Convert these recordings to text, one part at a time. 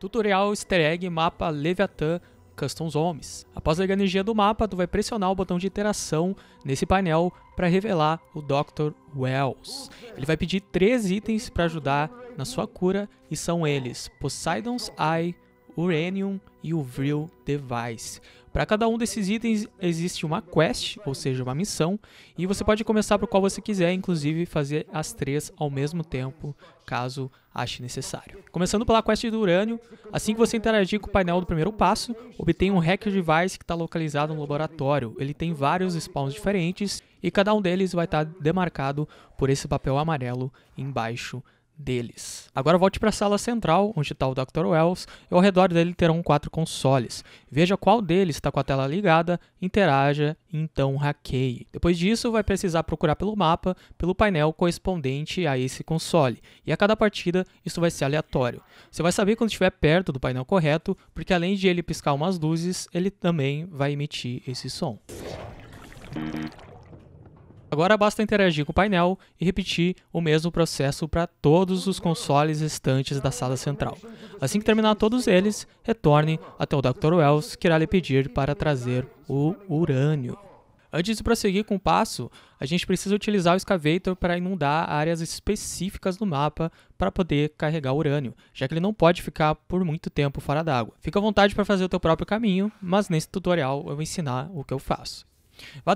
Tutorial Easter Egg Mapa Leviathan Customs Homes Após a energia do mapa, tu vai pressionar o botão de interação nesse painel para revelar o Dr. Wells. Ele vai pedir três itens para ajudar na sua cura e são eles Poseidon's Eye, Uranium e o Vril Device. Para cada um desses itens existe uma quest, ou seja, uma missão, e você pode começar por qual você quiser, inclusive fazer as três ao mesmo tempo, caso ache necessário. Começando pela quest do urânio, assim que você interagir com o painel do primeiro passo, obtém um Hacker Device que está localizado no laboratório. Ele tem vários spawns diferentes e cada um deles vai estar tá demarcado por esse papel amarelo embaixo deles. Agora volte para a sala central, onde está o Dr. Wells, e ao redor dele terão quatro consoles. Veja qual deles está com a tela ligada, interaja e então hackeie. Depois disso, vai precisar procurar pelo mapa, pelo painel correspondente a esse console, e a cada partida isso vai ser aleatório. Você vai saber quando estiver perto do painel correto, porque além de ele piscar umas luzes, ele também vai emitir esse som. Agora basta interagir com o painel e repetir o mesmo processo para todos os consoles estantes da sala central. Assim que terminar todos eles, retorne até o Dr. Wells, que irá lhe pedir para trazer o urânio. Antes de prosseguir com o passo, a gente precisa utilizar o excavator para inundar áreas específicas do mapa para poder carregar urânio, já que ele não pode ficar por muito tempo fora d'água. Fica à vontade para fazer o teu próprio caminho, mas nesse tutorial eu vou ensinar o que eu faço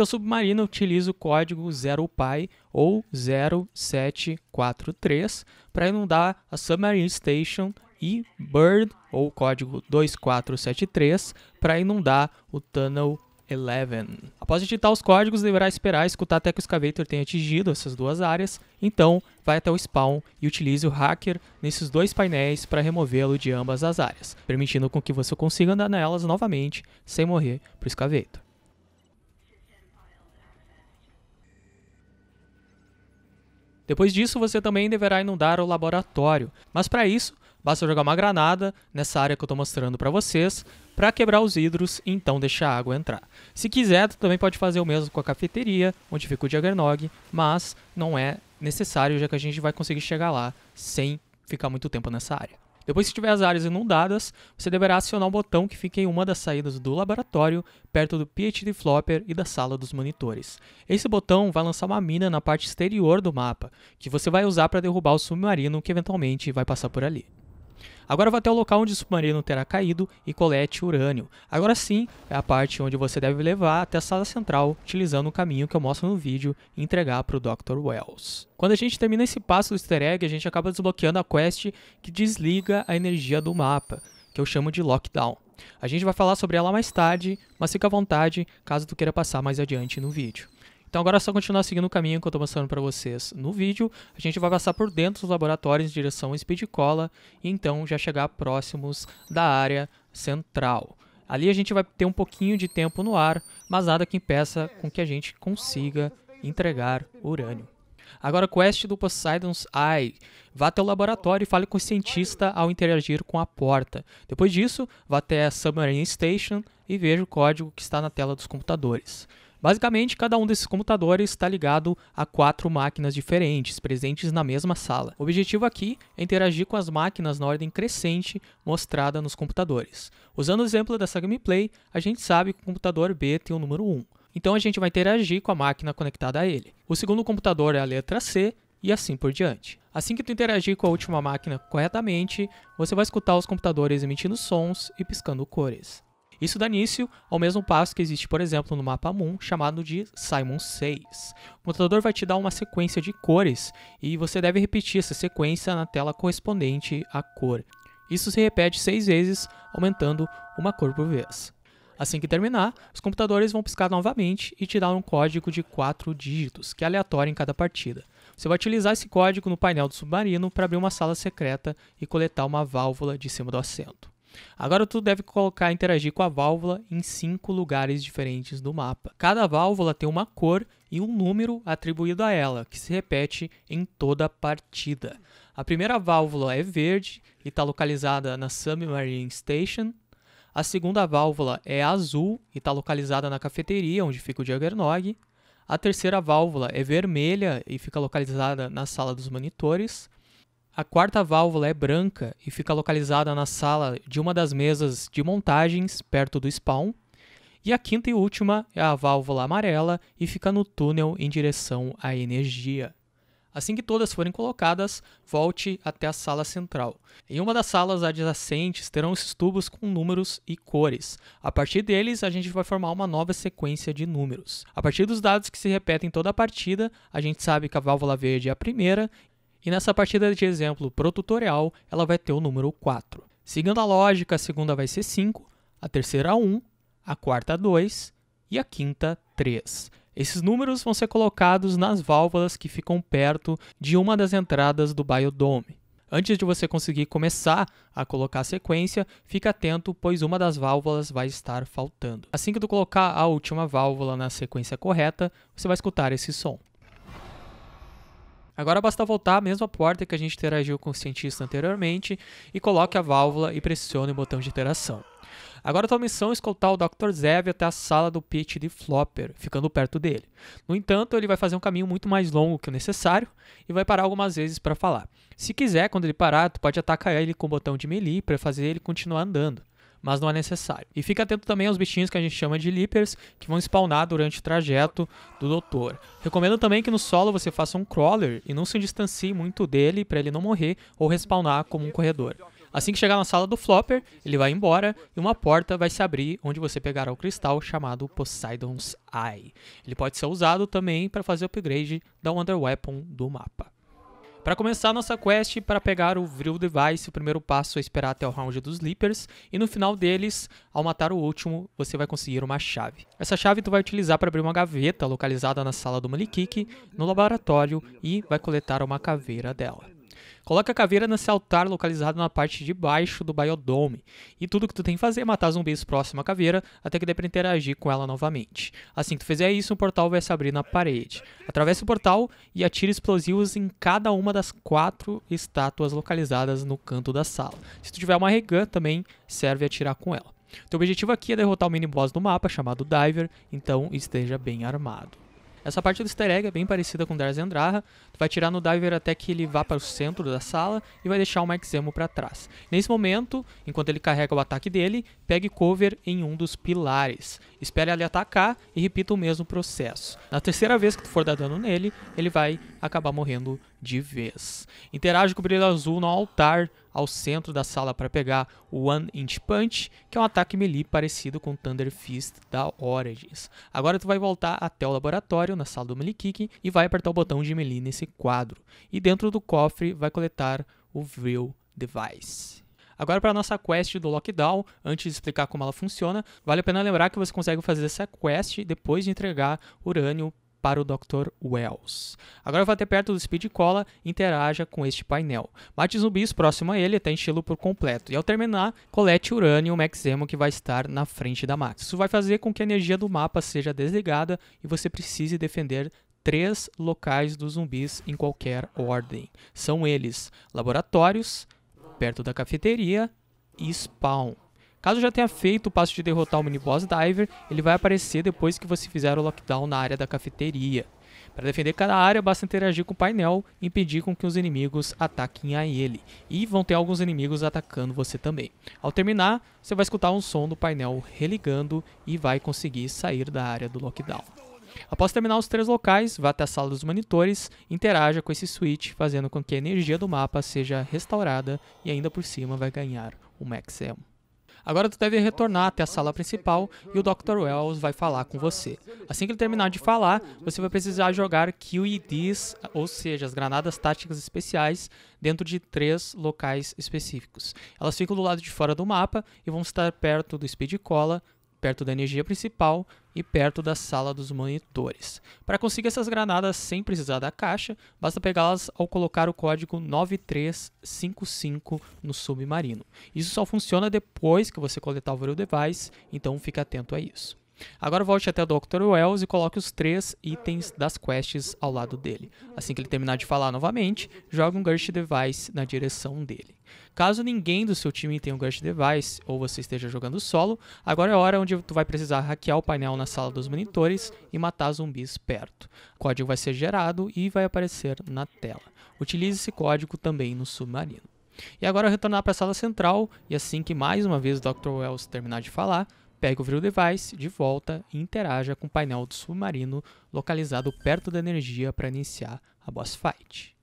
o Submarino utiliza o código 0PAI ou 0743 para inundar a Submarine Station e BIRD ou código 2473 para inundar o Tunnel 11. Após digitar os códigos, deverá esperar escutar até que o Excavator tenha atingido essas duas áreas, então vai até o spawn e utilize o hacker nesses dois painéis para removê-lo de ambas as áreas, permitindo com que você consiga andar nelas novamente sem morrer para o Excavator. Depois disso, você também deverá inundar o laboratório, mas para isso, basta jogar uma granada nessa área que eu estou mostrando para vocês, para quebrar os hidros e então deixar a água entrar. Se quiser, tu também pode fazer o mesmo com a cafeteria, onde fica o Juggernog, mas não é necessário, já que a gente vai conseguir chegar lá sem ficar muito tempo nessa área. Depois que tiver as áreas inundadas, você deverá acionar o botão que fica em uma das saídas do laboratório, perto do PhD Flopper e da sala dos monitores. Esse botão vai lançar uma mina na parte exterior do mapa, que você vai usar para derrubar o submarino que eventualmente vai passar por ali. Agora vá até o local onde o submarino terá caído e colete urânio. Agora sim, é a parte onde você deve levar até a sala central, utilizando o caminho que eu mostro no vídeo e entregar para o Dr. Wells. Quando a gente termina esse passo do easter egg, a gente acaba desbloqueando a quest que desliga a energia do mapa, que eu chamo de Lockdown. A gente vai falar sobre ela mais tarde, mas fica à vontade caso tu queira passar mais adiante no vídeo. Então agora é só continuar seguindo o caminho que eu estou mostrando para vocês no vídeo. A gente vai passar por dentro dos laboratórios em direção ao Speed Cola e então já chegar próximos da área central. Ali a gente vai ter um pouquinho de tempo no ar, mas nada que impeça com que a gente consiga entregar urânio. Agora, quest do Poseidon's Eye. Vá até o laboratório e fale com o cientista ao interagir com a porta. Depois disso, vá até a Submarine Station e veja o código que está na tela dos computadores. Basicamente, cada um desses computadores está ligado a quatro máquinas diferentes, presentes na mesma sala. O objetivo aqui é interagir com as máquinas na ordem crescente mostrada nos computadores. Usando o exemplo dessa gameplay, a gente sabe que o computador B tem o número 1. Então a gente vai interagir com a máquina conectada a ele. O segundo computador é a letra C e assim por diante. Assim que tu interagir com a última máquina corretamente, você vai escutar os computadores emitindo sons e piscando cores. Isso dá início ao mesmo passo que existe, por exemplo, no mapa Moon, chamado de Simon 6. O computador vai te dar uma sequência de cores e você deve repetir essa sequência na tela correspondente à cor. Isso se repete seis vezes, aumentando uma cor por vez. Assim que terminar, os computadores vão piscar novamente e te dar um código de quatro dígitos, que é aleatório em cada partida. Você vai utilizar esse código no painel do submarino para abrir uma sala secreta e coletar uma válvula de cima do assento. Agora tu deve colocar interagir com a válvula em cinco lugares diferentes do mapa. Cada válvula tem uma cor e um número atribuído a ela, que se repete em toda a partida. A primeira válvula é verde e está localizada na Submarine Station. A segunda válvula é azul e está localizada na cafeteria, onde fica o Juggernog. A terceira válvula é vermelha e fica localizada na sala dos monitores. A quarta válvula é branca e fica localizada na sala de uma das mesas de montagens, perto do spawn. E a quinta e última é a válvula amarela e fica no túnel em direção à energia. Assim que todas forem colocadas, volte até a sala central. Em uma das salas adjacentes terão esses tubos com números e cores. A partir deles, a gente vai formar uma nova sequência de números. A partir dos dados que se repetem toda a partida, a gente sabe que a válvula verde é a primeira e nessa partida de exemplo pro tutorial ela vai ter o número 4. Seguindo a lógica, a segunda vai ser 5, a terceira 1, a quarta 2 e a quinta 3. Esses números vão ser colocados nas válvulas que ficam perto de uma das entradas do biodome. Antes de você conseguir começar a colocar a sequência, fica atento, pois uma das válvulas vai estar faltando. Assim que tu colocar a última válvula na sequência correta, você vai escutar esse som. Agora basta voltar à mesma porta que a gente interagiu com o cientista anteriormente e coloque a válvula e pressione o botão de interação. Agora tua missão é escoltar o Dr. Zev até a sala do pit de Flopper, ficando perto dele. No entanto, ele vai fazer um caminho muito mais longo que o necessário e vai parar algumas vezes para falar. Se quiser, quando ele parar, tu pode atacar ele com o botão de melee para fazer ele continuar andando mas não é necessário. E fica atento também aos bichinhos que a gente chama de leapers, que vão spawnar durante o trajeto do doutor. Recomendo também que no solo você faça um crawler e não se distancie muito dele para ele não morrer ou respawnar como um corredor. Assim que chegar na sala do Flopper, ele vai embora e uma porta vai se abrir onde você pegará o cristal chamado Poseidon's Eye. Ele pode ser usado também para fazer o upgrade da Wonder Weapon do mapa. Para começar nossa quest para pegar o Vril Device, o primeiro passo é esperar até o round dos Leapers, e no final deles, ao matar o último, você vai conseguir uma chave. Essa chave tu vai utilizar para abrir uma gaveta localizada na sala do Malikiki, no laboratório, e vai coletar uma caveira dela. Coloca a caveira nesse altar localizado na parte de baixo do Biodome. E tudo que tu tem que fazer é matar zumbis próximo à caveira até que dê pra interagir com ela novamente. Assim que tu fizer isso, o portal vai se abrir na parede. Atravessa o portal e atira explosivos em cada uma das quatro estátuas localizadas no canto da sala. Se tu tiver uma regan, também serve a atirar com ela. Teu objetivo aqui é derrotar o mini boss do mapa, chamado Diver, então esteja bem armado. Essa parte do easter egg é bem parecida com Dark Zendraha. Tu vai tirar no Diver até que ele vá para o centro da sala e vai deixar o Mark Zemo para trás. Nesse momento, enquanto ele carrega o ataque dele, pegue cover em um dos pilares. Espere ele atacar e repita o mesmo processo. Na terceira vez que tu for dar dano nele, ele vai acabar morrendo de vez. Interage com o brilho azul no altar ao centro da sala para pegar o One Inch Punch, que é um ataque melee parecido com o Thunder Fist da Origins. Agora tu vai voltar até o laboratório, na sala do Melee Kick, e vai apertar o botão de melee nesse quadro. E dentro do cofre vai coletar o Vril Device. Agora, para a nossa quest do Lockdown, antes de explicar como ela funciona, vale a pena lembrar que você consegue fazer essa quest depois de entregar urânio para o Dr. Wells. Agora vá até perto do Speed Cola e interaja com este painel. Mate zumbis próximo a ele até enchê-lo por completo. E ao terminar, colete urânio Max Emo que vai estar na frente da Max. Isso vai fazer com que a energia do mapa seja desligada e você precise defender três locais dos zumbis em qualquer ordem. São eles laboratórios, perto da cafeteria e spawn. Caso já tenha feito o passo de derrotar o mini-boss Diver, ele vai aparecer depois que você fizer o lockdown na área da cafeteria. Para defender cada área, basta interagir com o painel e impedir com que os inimigos ataquem a ele. E vão ter alguns inimigos atacando você também. Ao terminar, você vai escutar um som do painel religando e vai conseguir sair da área do lockdown. Após terminar os três locais, vá até a sala dos monitores, interaja com esse switch, fazendo com que a energia do mapa seja restaurada e ainda por cima vai ganhar o Max M. Agora tu deve retornar até a sala principal e o Dr. Wells vai falar com você. Assim que ele terminar de falar, você vai precisar jogar QEDs, ou seja, as granadas táticas especiais, dentro de três locais específicos. Elas ficam do lado de fora do mapa e vão estar perto do Speed Cola, perto da energia principal e perto da sala dos monitores. Para conseguir essas granadas sem precisar da caixa, basta pegá-las ao colocar o código 9355 no submarino. Isso só funciona depois que você coletar o Viral Device, então fica atento a isso. Agora volte até o Dr. Wells e coloque os três itens das quests ao lado dele. Assim que ele terminar de falar novamente, jogue um Ghost Device na direção dele. Caso ninguém do seu time tenha um Ghost Device ou você esteja jogando solo, agora é a hora onde tu vai precisar hackear o painel na sala dos monitores e matar zumbis perto. O código vai ser gerado e vai aparecer na tela. Utilize esse código também no submarino. E agora retornar para a sala central e assim que mais uma vez o Dr. Wells terminar de falar, Pegue o Vril Device de volta e interaja com o painel do submarino localizado perto da energia para iniciar a boss fight.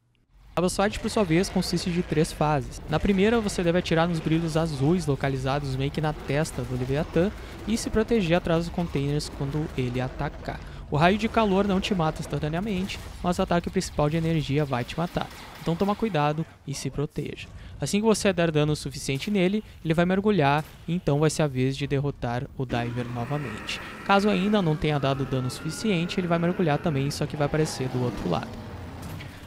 A boss fight, por sua vez, consiste de três fases. Na primeira, você deve atirar nos brilhos azuis localizados meio que na testa do Leviatã e se proteger atrás dos containers quando ele atacar. O raio de calor não te mata instantaneamente, mas o ataque principal de energia vai te matar. Então toma cuidado e se proteja. Assim que você der dano suficiente nele, ele vai mergulhar e então vai ser a vez de derrotar o Diver novamente. Caso ainda não tenha dado dano suficiente, ele vai mergulhar também, só que vai aparecer do outro lado.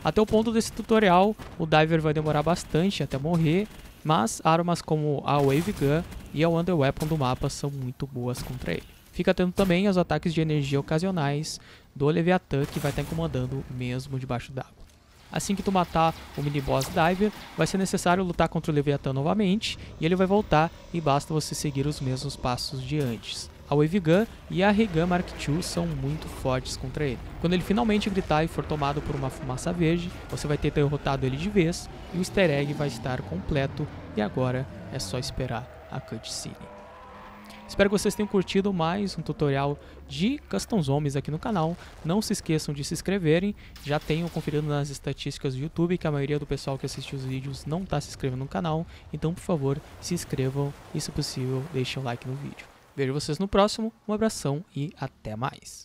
Até o ponto desse tutorial, o Diver vai demorar bastante até morrer, mas armas como a Wave Gun e a Wonder Weapon do mapa são muito boas contra ele. Fica atento também aos ataques de energia ocasionais do Leviatã que vai estar incomodando mesmo debaixo d'água. Assim que tu matar o mini-boss Diver, vai ser necessário lutar contra o Leviathan novamente, e ele vai voltar, e basta você seguir os mesmos passos de antes. A Wave Gun e a Regan Mark II são muito fortes contra ele. Quando ele finalmente gritar e for tomado por uma fumaça verde, você vai ter derrotado ele de vez, e o easter egg vai estar completo, e agora é só esperar a cutscene. Espero que vocês tenham curtido mais um tutorial de Custom Zombies aqui no canal. Não se esqueçam de se inscreverem. Já tenho conferido nas estatísticas do YouTube que a maioria do pessoal que assiste os vídeos não está se inscrevendo no canal. Então, por favor, se inscrevam e, se possível, deixem o like no vídeo. Vejo vocês no próximo. Um abração e até mais.